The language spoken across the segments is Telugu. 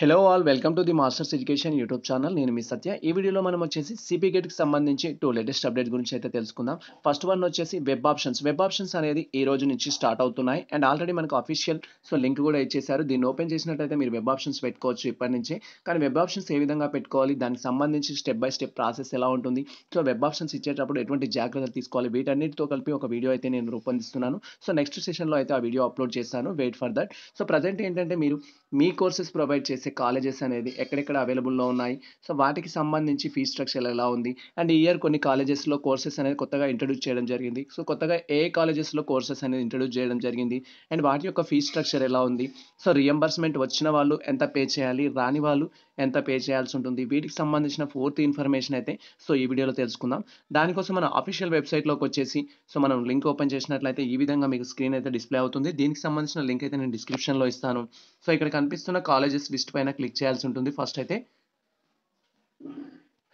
hello all welcome to the masters education YouTube channel నేను మీ సత్య ఈ వీడియోలో మనం వచ్చేసి సిపీ గేట్కి సంబంధించి టూ లేటెస్ట్ అప్డేట్ గురించి అయితే తెలుసుకుందాం ఫస్ట్ వన్ వచ్చేసి వెబ్ ఆప్షన్స్ వెబ్ ఆప్షన్స్ అనేది ఈ రోజు నుంచి స్టార్ట్ అవుతున్నాయి అండ్ ఆల్రెడీ మనకు అఫీషియల్ సో లింక్ కూడా ఇచ్చేసారు దీన్ని ఓపెన్ చేసినట్టయితే మీరు వెబ్ ఆప్షన్స్ పెట్టుకోవచ్చు ఇప్పటి నుంచే కానీ వెబ్ ఆప్షన్స్ ఏ విధంగా పెట్టుకోవాలి దానికి సంబంధించి స్టెప్ బై స్టెప్ ప్రాసెస్ ఎలా ఉంటుంది సో వెబ్ ఆప్షన్స్ ఇచ్చేటప్పుడు ఎటువంటి జాగ్రత్తలు తీసుకోవాలి వీటన్నిటితో కలిపి ఒక వీడియో అయితే నేను రూపొందిస్తున్నాను సో నెక్స్ట్ సెషన్లో అయితే ఆ వీడియో అప్లోడ్ చేస్తాను wait for that so present ఏంటంటే మీరు మీ కోర్సెస్ ప్రొవైడ్ చేసే చేసే కాలేజెస్ అనేది ఎక్కడెక్కడ అవైలబుల్లో ఉన్నాయి సో వాటికి సంబంధించి ఫీజ్ స్ట్రక్చర్ ఎలా ఉంది అండ్ ఇయర్ కొన్ని కాలేజెస్లో కోర్సెస్ అనేది కొత్తగా ఇంట్రడ్యూస్ చేయడం జరిగింది సో కొత్తగా ఏ కాలేజెస్లో కోర్సెస్ అనేది ఇంట్రడ్యూస్ చేయడం జరిగింది అండ్ వాటి యొక్క ఫీజ్ స్ట్రక్చర్ ఎలా ఉంది సో రియంబర్స్మెంట్ వచ్చిన వాళ్ళు ఎంత పే చేయాలి రాని వాళ్ళు ఎంత పే చేయాల్సి ఉంటుంది వీటికి సంబంధించిన ఫోర్త్ ఇన్ఫర్మేషన్ అయితే సో ఈ వీడియోలో తెలుసుకుందాం దానికోసం మన అఫీషియల్ వెబ్సైట్లోకి వచ్చేసి సో మనం లింక్ ఓపెన్ చేసినట్లయితే ఈ విధంగా మీకు స్క్రీన్ అయితే డిస్ప్లే అవుతుంది దీనికి సంబంధించిన లింక్ అయితే నేను డిస్క్రిప్షన్లో ఇస్తాను సో ఇక్కడ కనిపిస్తున్న కాలేజెస్ లిస్ట్ పైన క్లిక్ చేయాల్సి ఉంటుంది ఫస్ట్ అయితే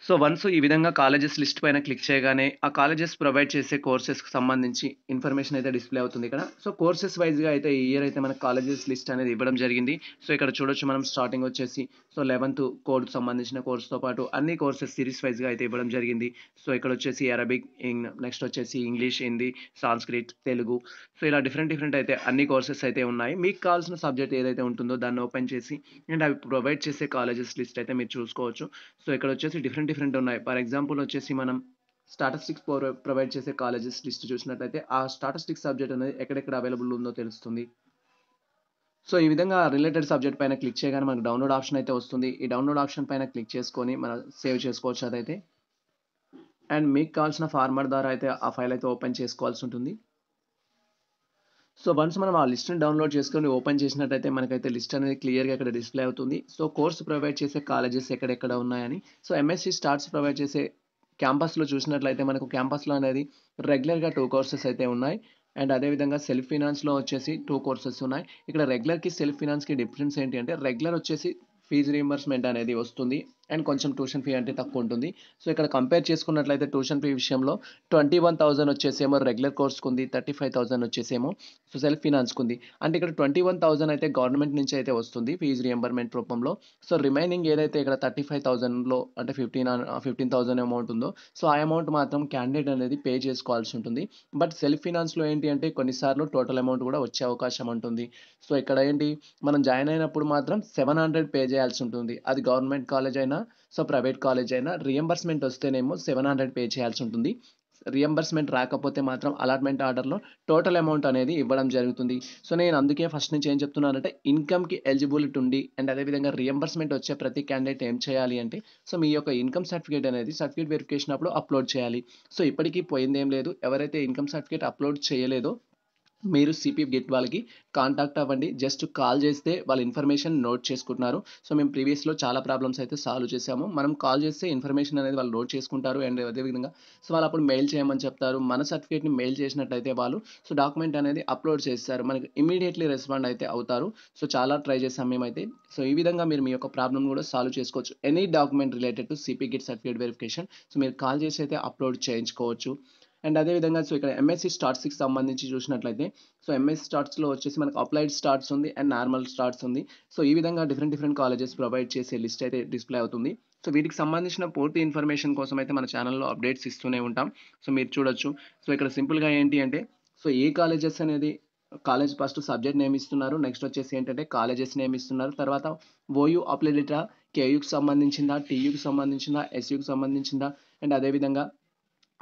సో వన్స్ ఈ విధంగా కాలేజెస్ లిస్ట్ పైన క్లిక్ చేయగానే ఆ కాలేజెస్ ప్రొవైడ్ చేసే కోర్సెస్కి సంబంధించి ఇన్ఫర్మేషన్ అయితే డిస్ప్లే అవుతుంది ఇక్కడ సో కోర్సెస్ వైజ్గా అయితే ఈ ఇయర్ అయితే మన కాలేజెస్ లిస్ట్ అనేది ఇవ్వడం జరిగింది సో ఇక్కడ చూడొచ్చు మనం స్టార్టింగ్ వచ్చేసి సో లెవెన్త్ కోర్స్ సంబంధించిన కోర్స్తో పాటు అన్ని కోర్సెస్ సిరీస్ వైజ్గా అయితే ఇవ్వడం జరిగింది సో ఇక్కడ వచ్చేసి అరబిక్ నెక్స్ట్ వచ్చేసి ఇంగ్లీష్ హిందీ సాంస్క్రిట్ తెలుగు సో ఇలా డిఫరెంట్ డిఫరెంట్ అయితే అన్ని కోర్సెస్ అయితే ఉన్నాయి మీకు కావాల్సిన సబ్జెక్ట్ ఏదైతే ఉంటుందో దాన్ని ఓపెన్ చేసి అండ్ అవి ప్రొవైడ్ చేసే కాలేజెస్ లిస్ట్ అయితే మీరు చూసుకోవచ్చు సో ఇక్కడ వచ్చేసి డిఫరెంట్ డిఫరెంట్ ఉన్నాయి ఫర్ ఎగ్జాంపుల్ వచ్చేసి మనం స్టాటిస్టిక్స్ ప్రొవైడ్ చేసే కాలేజెస్ లిస్ట్ చూసినట్లయితే ఆ స్టాటస్టిక్స్ సబ్జెక్ట్ అనేది ఎక్కడెక్కడ అవైలబుల్ ఉందో తెలుస్తుంది సో ఈ విధంగా రిలేటెడ్ సబ్జెక్ట్ పైన క్లిక్ చేయగానే మనకు డౌన్లోడ్ ఆప్షన్ అయితే వస్తుంది ఈ డౌన్లోడ్ ఆప్షన్ పైన క్లిక్ చేసుకొని మనం సేవ్ చేసుకోవచ్చు అదైతే అండ్ మీకు కావాల్సిన ఫార్మర్ ద్వారా అయితే ఆ ఫైల్ అయితే ఓపెన్ చేసుకోవాల్సి ఉంటుంది సో వన్స్ మనం ఆ లిస్ట్ని డౌన్లోడ్ చేసుకొని ఓపెన్ చేసినట్టయితే మనకైతే లిస్ట్ అనేది క్లియర్గా ఇక్కడ డిస్ప్లే అవుతుంది సో కోర్స్ ప్రొవైడ్ చేసే కాలేజెస్ ఎక్కడెక్కడ ఉన్నాయని సో ఎంఎస్సి స్టార్ట్స్ ప్రొవైడ్ చేసే క్యాంపస్లో చూసినట్లయితే మనకు క్యాంపస్లో అనేది రెగ్యులర్గా టూ కోర్సెస్ అయితే ఉన్నాయి అండ్ అదేవిధంగా సెల్ఫ్ ఫినాన్స్లో వచ్చేసి టూ కోర్సెస్ ఉన్నాయి ఇక్కడ రెగ్యులర్కి సెల్ఫ్ ఫినాన్స్కి డిఫరెన్స్ ఏంటి అంటే రెగ్యులర్ వచ్చేసి ఫీజు రీఎంబర్స్మెంట్ అనేది వస్తుంది అండ్ కొంచెం ట్యూషన్ ఫీ అంటే తక్కువ ఉంటుంది సో ఇక్కడ కంపేర్ చేసుకున్నట్లయితే ట్యూషన్ ఫీ విషయంలో ట్వంటీ వన్ థౌసండ్ వచ్చేసేమో రెగ్యులర్ కోర్స్కి ఉంది థర్టీ ఫైవ్ థౌసండ్ వచ్చేసేమో సో సెల్ఫ్ ఫినాన్స్కి ఉంది అంటే ఇక్కడ ట్వంటీ వన్ థౌసండ్ అయితే గవర్నమెంట్ నుంచి అయితే వస్తుంది ఫీజు రియంబర్మెంట్ రూపంలో సో రిమైనింగ్ ఏదైతే ఇక్కడ థర్టీ ఫైవ్ థౌసండ్లో అంటే ఫిఫ్టీన్ ఫిఫ్టీన్ థౌసండ్ అమౌంట్ ఉందో సో ఆ అమౌంట్ మాత్రం క్యాండిడేట్ అనేది పే చేసుకోవాల్సి ఉంటుంది బట్ సెల్ఫ్ ఫినాన్స్లో ఏంటి అంటే కొన్నిసార్లు టోటల్ అమౌంట్ కూడా వచ్చే అవకాశం ఉంటుంది సో ఇక్కడ ఏంటి మనం జాయిన్ అయినప్పుడు మాత్రం సెవెన్ హండ్రెడ్ పే చేయాల్సి ఉంటుంది అది గవర్నమెంట్ కాలేజ్ అయినా అయినా సో ప్రైవేట్ కాలేజ్ అయినా రియంబర్స్మెంట్ వస్తేనేమో సెవెన్ హండ్రెడ్ పే చేయాల్సి ఉంటుంది రియంబర్స్మెంట్ రాకపోతే మాత్రం అలాట్మెంట్ ఆర్డర్లో టోటల్ అమౌంట్ అనేది ఇవ్వడం జరుగుతుంది సో నేను అందుకే ఫస్ట్ నుంచి ఏం చెప్తున్నానంటే ఇన్కమ్కి ఎలిజిబిలిటీ ఉండి అండ్ అదేవిధంగా రియంబర్స్మెంట్ వచ్చే ప్రతి క్యాండిడేట్ ఏం చేయాలి అంటే సో మీ యొక్క ఇన్కమ్ సర్టిఫికేట్ అనేది సర్టిఫికేట్ వెరిఫికేషన్ అప్పుడు అప్లోడ్ చేయాలి సో ఇప్పటికీ పోయిందేం లేదు ఎవరైతే ఇన్కమ్ సర్టిఫికేట్ అప్లోడ్ చేయలేదో మీరు సిపిఎఫ్ గెట్ వాళ్ళకి కాంటాక్ట్ అవ్వండి జస్ట్ కాల్ చేస్తే వాళ్ళ ఇన్ఫర్మేషన్ నోట్ చేసుకుంటున్నారు సో మేము ప్రీవియస్లో చాలా ప్రాబ్లమ్స్ అయితే సాల్వ్ చేసాము మనం కాల్ చేస్తే ఇన్ఫర్మేషన్ అనేది వాళ్ళు నోట్ చేసుకుంటారు అండ్ అదేవిధంగా సో వాళ్ళు అప్పుడు మెయిల్ చేయమని చెప్తారు మన సర్టిఫికేట్ని మెయిల్ చేసినట్టయితే వాళ్ళు సో డాక్యుమెంట్ అనేది అప్లోడ్ చేస్తారు మనకి ఇమీడియట్లీ రెస్పాండ్ అయితే అవుతారు సో చాలా ట్రై చేసాం మేమైతే సో ఈ విధంగా మీరు మీ యొక్క ప్రాబ్లమ్ కూడా సాల్వ్ చేసుకోవచ్చు any document related to CP get certificate verification so మీరు కాల్ చేసి అయితే అప్లోడ్ చేయించుకోవచ్చు అండ్ అదేవిధంగా సో ఇక్కడ ఎంఎస్సి స్టార్ట్స్కి సంబంధించి చూసినట్లయితే సో ఎంఎస్ స్టార్ట్స్లో వచ్చేసి మనకు అప్లైడ్ స్టార్ట్స్ ఉంది అండ్ నార్మల్ స్టార్ట్స్ ఉంది సో ఈ విధంగా డిఫరెంట్ డిఫరెంట్ కాలేజెస్ ప్రొవైడ్ చేసే లిస్ట్ అయితే డిస్ప్లే అవుతుంది సో వీటికి సంబంధించిన పూర్తి ఇన్ఫర్మేషన్ కోసం అయితే మన ఛానల్లో అప్డేట్స్ ఇస్తూనే ఉంటాం సో మీరు చూడొచ్చు సో ఇక్కడ సింపుల్గా ఏంటి అంటే సో ఏ కాలేజెస్ అనేది కాలేజ్ ఫస్ట్ సబ్జెక్ట్ నేమ్ ఇస్తున్నారు నెక్స్ట్ వచ్చేసి ఏంటంటే కాలేజెస్ నేమ్ ఇస్తున్నారు తర్వాత ఓయూ అప్లైడ్ కేయూకి సంబంధించిందా టీయూకి సంబంధించిందా ఎస్యూకి సంబంధించిందా అండ్ అదేవిధంగా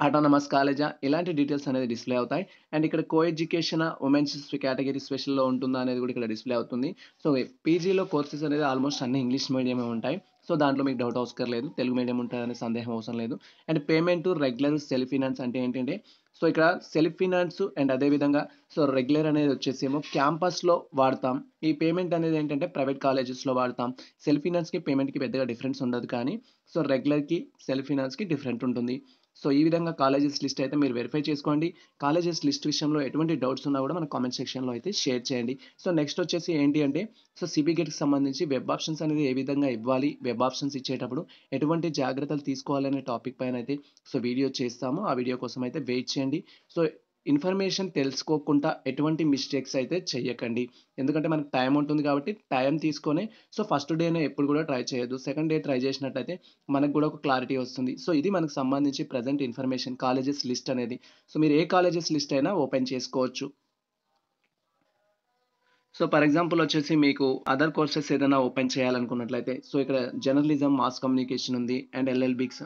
అటానమస్ కాలేజా ఇలాంటి డీటెయిల్స్ అనేది డిస్ప్లే అవుతాయి అండ్ ఇక్కడ కో ఎడ్యుకేషన్ ఉమెన్స్ కేటగిరీ స్పెషల్లో ఉంటుందా అనేది కూడా ఇక్కడ డిస్ప్లే అవుతుంది సో పీజీలో కోర్సెస్ అనేది ఆల్మోస్ట్ అన్ని ఇంగ్లీష్ మీడియమే ఉంటాయి సో దాంట్లో మీకు డౌట్ అవసరం లేదు తెలుగు మీడియం ఉంటుందనే సందేహం అవసరం లేదు and payment regular self finance అంటే ఏంటంటే సో ఇక్కడ సెల్ఫ్ ఫినాన్స్ అండ్ అదేవిధంగా సో రెగ్యులర్ అనేది వచ్చేసేమో క్యాంపస్లో వాడతాం ఈ పేమెంట్ అనేది ఏంటంటే ప్రైవేట్ కాలేజెస్లో వాడతాం సెల్ఫ్ ఫినాన్స్కి పేమెంట్కి పెద్దగా డిఫరెన్స్ ఉండదు కానీ సో రెగ్యులర్కి సెల్ఫ్ ఫినాన్స్కి డిఫరెంట్ ఉంటుంది సో ఈ విధంగా కాలేజెస్ లిస్ట్ అయితే మీరు వెరిఫై చేసుకోండి కాలేజెస్ లిస్ట్ విషయంలో ఎటువంటి డౌట్స్ ఉన్నా కూడా మన కామెంట్ సెక్షన్లో అయితే షేర్ చేయండి సో నెక్స్ట్ వచ్చేసి ఏంటి అంటే సో సిబిగేట్కి సంబంధించి వెబ్ ఆప్షన్స్ అనేది ఏ విధంగా ఇవ్వాలి వెబ్ ఆప్షన్స్ ఇచ్చేటప్పుడు ఎటువంటి జాగ్రత్తలు తీసుకోవాలనే టాపిక్ పైన అయితే సో వీడియో చేస్తాము ఆ వీడియో కోసం అయితే వెయిట్ చేయండి సో ఇన్ఫర్మేషన్ తెలుసుకోకుండా ఎటువంటి మిస్టేక్స్ అయితే చేయకండి ఎందుకంటే మనకు టైం ఉంటుంది కాబట్టి టైం తీసుకొని సో ఫస్ట్ అయినా ఎప్పుడు కూడా ట్రై చేయొద్దు సెకండ్ డే ట్రై చేసినట్టయితే మనకు కూడా ఒక క్లారిటీ వస్తుంది సో ఇది మనకు సంబంధించి ప్రజెంట్ ఇన్ఫర్మేషన్ కాలేజెస్ లిస్ట్ అనేది సో మీరు ఏ కాలేజెస్ లిస్ట్ అయినా ఓపెన్ చేసుకోవచ్చు సో ఫర్ ఎగ్జాంపుల్ వచ్చేసి మీకు అదర్ కోర్సెస్ ఏదైనా ఓపెన్ చేయాలనుకున్నట్లయితే సో ఇక్కడ జర్నలిజం మాస్ కమ్యూనికేషన్ ఉంది అండ్ ఎల్ఎల్బిక్స్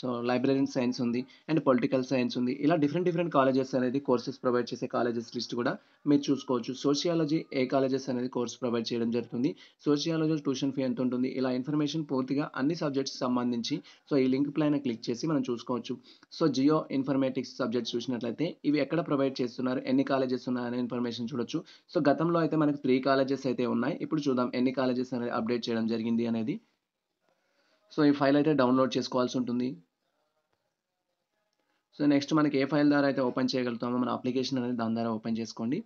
సో లైబ్రరీ సైన్స్ ఉంది అండ్ పొలిటికల్ సైన్స్ ఉంది ఇలా డిఫరెంట్ డిఫరెంట్ కాలేజెస్ అనేది కోర్సెస్ ప్రొవైడ్ చేసే కాలేజెస్ లిస్ట్ కూడా మీరు చూసుకోవచ్చు సోషియాలజీ ఏ కాలేజెస్ అనేది కోర్స్ ప్రొవైడ్ చేయడం జరుగుతుంది సోషియాలజీ ట్యూషన్ ఫీ ఎంత ఉంటుంది ఇలా ఇన్ఫర్మేషన్ పూర్తిగా అన్ని సబ్జెక్ట్స్ సంబంధించి సో ఈ లింక్ పైన క్లిక్ చేసి మనం చూసుకోవచ్చు సో జియో ఇన్ఫర్మేటిక్స్ సబ్జెక్ట్స్ చూసినట్లయితే ఇవి ఎక్కడ ప్రొవైడ్ చేస్తున్నారు ఎన్ని కాలేజెస్ ఉన్నాయనే ఇన్ఫర్మేషన్ చూడొచ్చు సో గతంలో అయితే మనకు త్రీ కాలేజెస్ అయితే ఉన్నాయి ఇప్పుడు చూద్దాం ఎన్ని కాలేజెస్ అనేది అప్డేట్ చేయడం జరిగింది అనేది సో ఈ ఫైల్ అయితే డౌన్లోడ్ చేసుకోవాల్సి ఉంటుంది సో నెక్స్ట్ మనకి ఏ ఫైల్ ద్వారా అయితే ఓపెన్ చేయగలుగుతామో మన అప్లికేషన్ అనేది దాని ద్వారా ఓపెన్ చేసుకోండి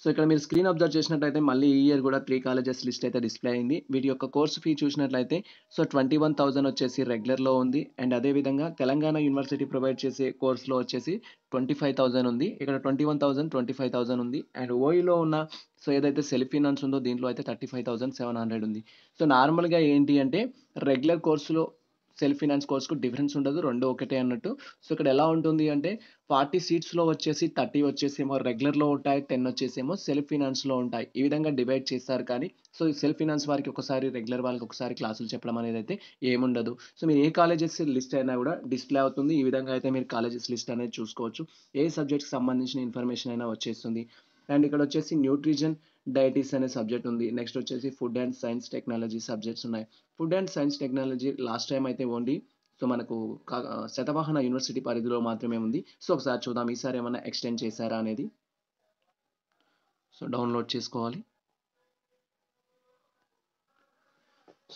సో ఇక్కడ మీరు స్క్రీన్ అబ్జర్వ్ చేసినట్లయితే మళ్ళీ ఈ ఇయర్ కూడా త్రీ కాలేజెస్ లిస్ట్ అయితే డిస్ప్లే అయింది వీటి యొక్క కోర్స్ ఫీ చూసినట్లయితే సో ట్వంటీ వన్ థౌజండ్ వచ్చేసి రెగ్యులర్లో ఉంది అండ్ అదేవిధంగా తెలంగాణ యూనివర్సిటీ ప్రొవైడ్ చేసే కోర్స్లో వచ్చేసి ట్వంటీ ఫైవ్ థౌసండ్ ఉంది ఇక్కడ twenty one thousand twenty five thousand ఉంది అండ్ ఓఈలో e ఉన్న సో ఏదైతే సెల్ఫ్ ఫినాన్స్ ఉందో దీంట్లో అయితే thirty five thousand seven hundred ఉంది సో నార్మల్గా ఏంటి అంటే రెగ్యులర్ కోర్సులో సెల్ఫ్ ఫినాన్స్ కోర్స్కు డిఫరెన్స్ ఉండదు రెండు ఒకటే అన్నట్టు సో ఇక్కడ ఎలా ఉంటుంది అంటే ఫార్టీ సీట్స్లో వచ్చేసి థర్టీ వచ్చేసేమో రెగ్యులర్లో ఉంటాయి టెన్ వచ్చేసేమో సెల్ఫ్ ఫినాన్స్లో ఉంటాయి ఈ విధంగా డివైడ్ చేస్తారు కానీ సో సెల్ఫ్ ఫినాన్స్ వారికి ఒకసారి రెగ్యులర్ వాళ్ళకి ఒకసారి క్లాసులు చెప్పడం అనేది అయితే ఏముండదు సో మీరు ఏ కాలేజెస్ లిస్ట్ అయినా కూడా డిస్ప్లే అవుతుంది ఈ విధంగా అయితే మీరు కాలేజెస్ లిస్ట్ అనేది చూసుకోవచ్చు ఏ సబ్జెక్ట్కి సంబంధించిన ఇన్ఫర్మేషన్ అయినా వచ్చేస్తుంది అండ్ ఇక్కడ వచ్చేసి న్యూట్రిజన్ డైటీస్ అనే సబ్జెక్ట్ ఉంది నెక్స్ట్ వచ్చేసి food and science technology subjects ఉన్నాయి food and science technology last time అయితే ఓన్లీ సో మనకు శతవాహన యూనివర్సిటీ పరిధిలో మాత్రమే ఉంది సో ఒకసారి చూద్దాం ఈసారి ఏమైనా ఎక్స్టెండ్ చేశారా అనేది సో డౌన్లోడ్ చేసుకోవాలి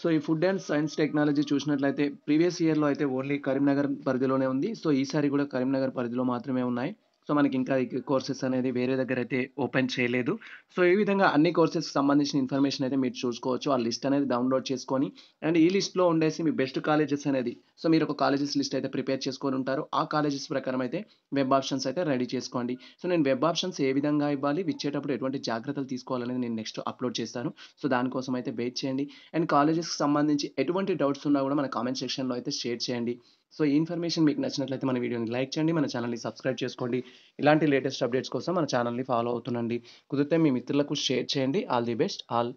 సో ఈ ఫుడ్ అండ్ సైన్స్ టెక్నాలజీ చూసినట్లయితే ప్రీవియస్ ఇయర్లో అయితే ఓన్లీ కరీంనగర్ పరిధిలోనే ఉంది సో ఈసారి కూడా కరీంనగర్ పరిధిలో మాత్రమే ఉన్నాయి సో మనకి ఇంకా ఈ కోర్సెస్ అనేది వేరే దగ్గర అయితే ఓపెన్ చేయలేదు సో ఈ విధంగా అన్ని కోర్సెస్కి సంబంధించిన ఇన్ఫర్మేషన్ అయితే మీరు చూసుకోవచ్చు ఆ లిస్ట్ అనేది డౌన్లోడ్ చేసుకొని అండ్ ఈ లిస్ట్లో ఉండేసి మీ బెస్ట్ కాలేజెస్ అనేది సో మీరు ఒక కాలేజెస్ లిస్ట్ అయితే ప్రిపేర్ చేసుకొని ఉంటారు ఆ కాలేజెస్ ప్రకారం అయితే వెబ్ ఆప్షన్స్ అయితే రెడీ చేసుకోండి సో నేను వెబ్ ఆప్షన్స్ ఏ విధంగా ఇవ్వాలి ఇచ్చేటప్పుడు ఎటువంటి జాగ్రత్తలు తీసుకోవాలనేది నేను నెక్స్ట్ అప్లోడ్ చేస్తాను సో దానికోసం అయితే వెయిట్ చేయండి అండ్ కాలేజెస్కి సంబంధించి ఎటువంటి డౌట్స్ ఉన్నా కూడా మన కామెంట్ సెక్షన్లో అయితే షేర్ చేయండి సో ఈ ఇన్ఫర్మేషన్ మీకు నచ్చినట్లయితే మన వీడియోని లైక్ చేయండి మన ఛానల్ని సబ్స్క్రైబ్ చేసుకోండి ఇలాంటి లేటెస్ట్ అప్డేట్స్ కోసం మన ఛానల్ని ఫాలో అవుతుండండి కుదిరితే మీ మిత్రులకు షేర్ చేయండి ఆల్ ది బెస్ట్ ఆల్